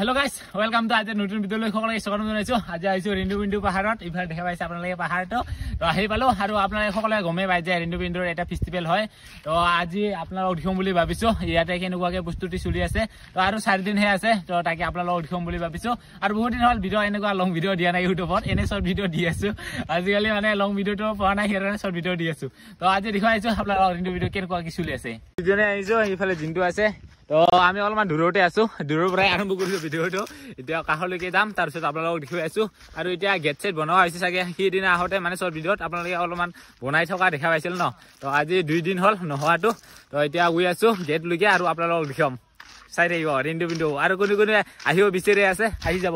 hello' guys welcome to আজি নতুন ভিডিঅ'লৈ সকলোকে স্বাগতম জনাইছোঁ আজি আহিছোঁ ৰিণ্ডু বিন্দু পাহাৰত ইফালে দেখা পাইছে আপোনালোকে পাহাৰটো তো আহি পালোঁ আৰু আপোনালোকে সকলোৱে গমেই পাই যায় ৰিণ্ডু বিন্দুৰ এটা ফেষ্টিভেল হয় তো আজি আপোনালোক দেখোঁ বুলি ভাবিছোঁ ইয়াতে কেনেকুৱাকৈ বস্তুটি চলি আছে তো আৰু চাৰিদিনহে আছে তো তাকে আপোনালোকক দেখোঁ বুলি ভাবিছোঁ আৰু বহুত দিন হ'ল ভিডিঅ' এনেকুৱা লং ভিডিঅ' দিয়া নাই ইউটিউবত এনেই চব ভিডিঅ' দি আছোঁ আজিকালি মানে লং ভিডিঅ'টো পোৱা নাই সেইকাৰণে চব ভিডিঅ' দি আছোঁ তো আজি দেখুৱাইছোঁ আপোনালোকক ৰিণ্ডু ভিডিঅ' কেনেকুৱাকৈ চলি আছে যিজনে আহিছোঁ সেইফালে জিন্তু আছে তো আমি অলপমান দূৰতে আছোঁ দূৰৰ পৰাই আৰম্ভ কৰিছোঁ ভিডিঅ'টো এতিয়া কাষলৈকে যাম তাৰপিছত আপোনালোকক দেখি পাইছোঁ আৰু এতিয়া গেট চেট বনোৱা হৈছে চাগে সেইদিনা আহোঁতে মানে চব ভিডিঅ'ত আপোনালোকে অলপমান বনাই থকা দেখা পাইছিল ন তো আজি দুই দিন হ'ল নোহোৱাটো তো এতিয়া গৈ আছোঁ গেটলৈকে আৰু আপোনালোকক দেখুৱাম চাই থাকিব ৰিণ্টু পিণ্টু আৰু কোনো কোনো আহিব বিচাৰি আছে আহি যাব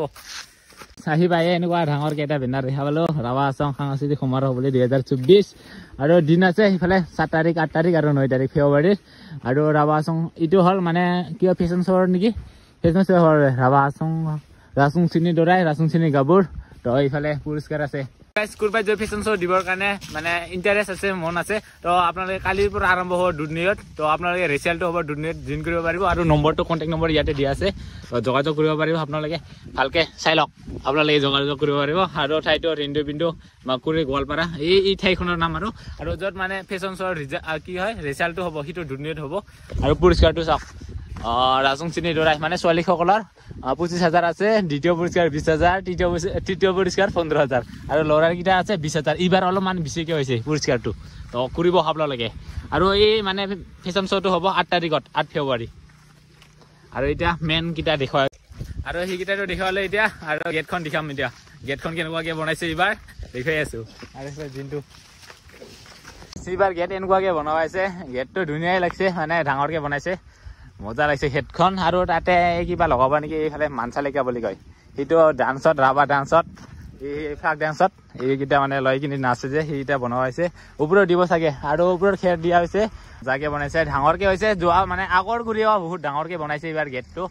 চাহি পায়ে এনেকুৱা ডাঙৰ কেইটা বেনাৰ দেখা পালো ৰাভা আছাম সাংস্কৃতিক সমাৰোহ বুলি দুহেজাৰ চৌব্বিছ আৰু দিন আছে সেইফালে সাত তাৰিখ আঠ তাৰিখ আৰু ন তাৰিখ ফেব্ৰুৱাৰীৰ আৰু ৰাভা আছাম এইটো হ'ল মানে কিয় ফেশ্বন শ্ব'ৰ নেকি ফেশ্বন শ্ব' হ'ল ৰাভা আছাম ৰাচুং চিনি দৰাই ৰাচুং চিনি গাবোৰ তই ইফালে পুৰস্কাৰ আছে গাইছ কোনোবাই যদি ফেশ্বন শ্ব দিবৰ কাৰণে মানে ইণ্টাৰেষ্ট আছে মন আছে তো আপোনালোকে কালিৰ পৰা আৰম্ভ হ'ব দুধনীয়ত তো আপোনালোকে ৰিচেলটো হ'ব দুধনীয়ত জইন কৰিব পাৰিব আৰু নম্বৰটো কণ্টেক্ট নম্বৰ ইয়াতে দিয়া আছে যোগাযোগ কৰিব পাৰিব আপোনালোকে ভালকৈ চাই লওক আপোনালোকে যোগাযোগ কৰিব পাৰিব আৰু ঠাইটো ৰিণ্ডু পিণ্ডু মাকুৰি গোৱালপাৰা এই এই ঠাইখনৰ নাম আৰু আৰু য'ত মানে ফেশ্বন শ্ব'ৰ ৰিজাল্ট কি হয় ৰিচেলটো হ'ব সেইটো দুধনীয়ত হ'ব আৰু পৰিষ্কাৰটো চাওক ৰাজং চিনি দৰাই মানে ছোৱালীসকলৰ পঁচিছ হাজাৰ আছে দ্বিতীয় পুৰস্কাৰ বিছ হাজাৰ তৃতীয় তৃতীয় পুৰস্কাৰ পোন্ধৰ হাজাৰ আৰু ল'ৰাকেইটা আছে বিছ হাজাৰ এইবাৰ অলপমান বেছিকৈ হৈছে পুৰস্কাৰটো তো কৰিব খাব লাগে আৰু এই মানে ফেশ্বন শ্ব'টো হ'ব আঠ তাৰিখত আঠ ফেব্ৰুৱাৰী আৰু এতিয়া মেইনকেইটা দেখুৱাই আৰু সেইকেইটাইতো দেখুৱালে এতিয়া আৰু গেটখন দেখাম এতিয়া গেটখন কেনেকুৱাকৈ বনাইছে এইবাৰ দেখুৱাই আছোঁ আৰু যোনটো এইবাৰ গেট এনেকুৱাকৈ হৈছে গেটটো ধুনীয়াই লাগিছে মানে ডাঙৰকৈ বনাইছে মজা লাগিছে হেডখন আৰু তাতে কিবা লগাব নেকি এইফালে মানচালিকা বুলি কয় সেইটো ডান্সত ৰাবাৰ ডান্সত এই ফ্লাগ ডান্সত এইকেইটা মানে লৈ কিনি নাচে যে সেইকেইটা বনোৱা হৈছে ওপৰত দিব চাগে আৰু ওপৰত খেৰ দিয়া হৈছে যাকে বনাইছে ডাঙৰকে হৈছে যোৱা মানে আগৰ ঘূৰি অহা বহুত ডাঙৰকে বনাইছে এইবাৰ গেটটো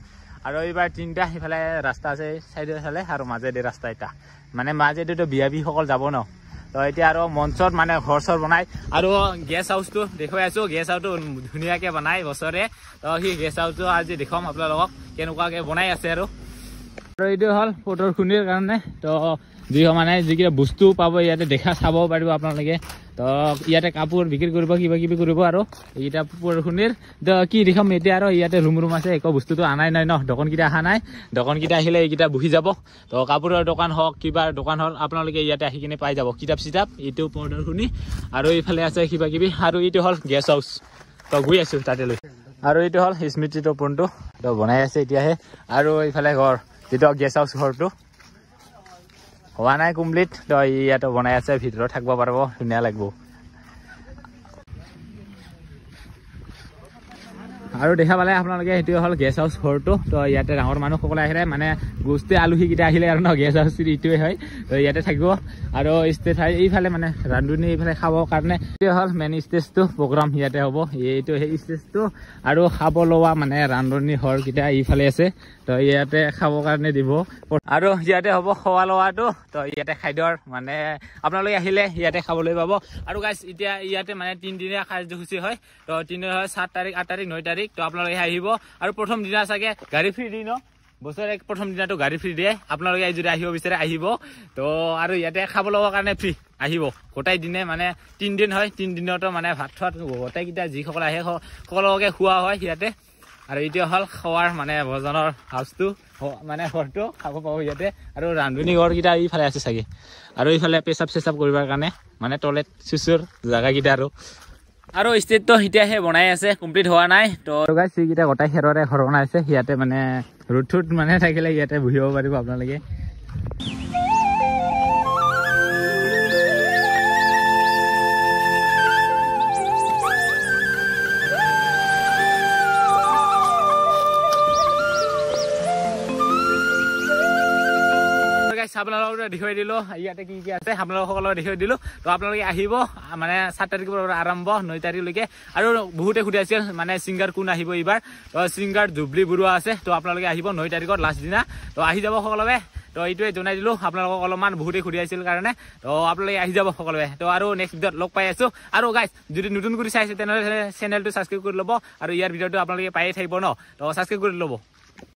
আৰু এইবাৰ তিনিটা সিফালে ৰাস্তা আছে চাইডে চালে আৰু মাজেদি ৰাস্তা এটা মানে মাজেদিটো বিয়া বিসকল যাব ন এতিয়া আৰু মঞ্চত মানে ঘৰ চৰ বনাই আৰু গেষ্ট হাউচটো দেখুৱাই আছো গেষ্ট হাউচটো ধুনীয়াকৈ বনাই বছৰে তো সেই গেষ্ট হাউচটো আজি দেখুৱাম আপোনালোকক কেনেকুৱাকৈ বনাই আছে আৰু এইটো হ'ল প্ৰদৰ্শনীৰ কাৰণে তো যি মানে যিকেইটা বস্তু পাব ইয়াতে দেখা চাব পাৰিব আপোনালোকে তক ইয়াতে কাপোৰ বিক্ৰী কৰিব কিবা কিবি কৰিব আৰু এইকেইটা শুনিৰ দ কি দেখাম এতিয়া আৰু ইয়াতে ৰুম ৰুম আছে একো বস্তুটো আনাই নাই ন দোকানকেইটা অহা নাই দোকানকেইটা আহিলে এইকেইটা বহি যাব তো কাপোৰৰ দোকান হওক কিবা দোকান হওক আপোনালোকে ইয়াতে আহি কিনে পাই যাব কিতাপ চিতাপ এইটো শুনি আৰু এইফালে আছে কিবা কিবি আৰু এইটো হ'ল গেছ হাউচ তই গৈ আছোঁ তাতে লৈ আৰু এইটো হ'ল স্মৃতি টোপনটো তো বনাই আছে এতিয়াহে আৰু এইফালে ঘৰ যিটো গেছ হাউচ ঘৰটো হোৱা নাই কমপ্লিট তই ইয়াতে বনাই আছে ভিতৰত থাকিব পাৰিব ধুনীয়া লাগিব আৰু দেখা পালে আপোনালোকে সেইটোৱে হ'ল গেষ্ট হাউচ ঘৰটো তো ইয়াতে ডাঙৰ মানুহসকলে আহিলে মানে গোষ্ঠী আলহীকেইটা আহিলে আৰু ন গেষ্ট হাউচটো ইটোৱে হয় তো ইয়াতে থাকিব আৰু ষ্টেজ ঠাই এইফালে মানে ৰান্ধনি এইফালে খাবৰ কাৰণে এইটোৱে হ'ল মেইন ষ্টেজটো প্ৰগ্ৰাম ইয়াতে হ'ব এইটো সেই ষ্টেজটো আৰু খাব লোৱা মানে ৰান্ধনি ঘৰকেইটা এইফালে আছে তো ইয়াতে খাবৰ কাৰণে দিব আৰু ইয়াতে হ'ব খোৱা লোৱাটো তো ইয়াতে খাদ্যৰ মানে আপোনালোকে আহিলে ইয়াতে খাবলৈ পাব আৰু গাছ এতিয়া ইয়াতে মানে তিনিদিনীয়া কাৰ্যসূচী হয় তো তিনিদিন হয় সাত তাৰিখ আঠ তাৰিখ নয় তাৰিখ তো আপনাৰ আহিব আৰু প্ৰথম দিনা চাগে গাড়ী ফ্ৰী দিন ন বছৰে প্ৰথম দিনাটো গাড়ী ফ্ৰী দিয়ে আপনাৰ যদি আহিব বিচাৰে আহিব তো আৰু ইয়াতে খাব কাৰণে ফ্ৰী আহিব গোটাই দিনে মানে তিনিদিন হয় তিনিদিনতো মানে ভাত ভাত গোটেইকেইটা যিসকল আহে সকলোকে খোৱা হয় ইয়াতে আৰু এতিয়া হল খোৱাৰ মানে ভোজনেৰ হাউসটু মানে ঘৰটো খাব পাব ইয়াতে আৰু ৰান্ধনী ঘৰকেইটা এইফালে আছে চাগে আৰু এইফালে পেচাব চেচাব কৰিবৰ কাৰণে মানে টয়লেট শিশুৰ জেগাকেইটা আৰু আৰু ষ্টেজটো এতিয়া সেই বনাই আছে কমপ্লিট হোৱা নাই তাই চুৰিকেইটা গোটাই সেইটো ঘৰ বনাইছে ইয়াতে মানে ৰুট মানে থাকিলে ইয়াতে বহিব পাৰিব আপোনালোকে গাইছ আপোনালোকক দেখুৱাই দিলোঁ ইয়াতে কি কি আছে আপোনালোকসকলক দেখুৱাই দিলোঁ তো আপোনালোকে আহিব মানে সাত তাৰিখৰ পৰা আৰম্ভ নৈ তাৰিখলৈকে আৰু বহুতে সুধি আছিল মানে ছিংগাৰ কোন আহিব এইবাৰ তো ছিংগাৰ ধুবলি বৰুৱা আছে তো আপোনালোকে আহিব নৈ তাৰিখত লাষ্ট দিনা তো আহি যাব সকলোৱে তো এইটোৱে জনাই দিলোঁ আপোনালোকক অলপমান বহুতেই সুধি আছিল কাৰণে তো আপোনালোকে আহি যাব সকলোৱে তো আৰু নেক্সট ভিডিঅ'ত লগ পাই আছোঁ আৰু গাইছ যদি নতুন কৰি চাইছে তেনেহ'লে চেনেলটো ছাবস্ক্ৰাইব কৰি ল'ব আৰু ইয়াৰ ভিডিঅ'টো আপোনালোকে পায়ে থাকিব ন তো ছাবস্ক্ৰাইব কৰি ল'ব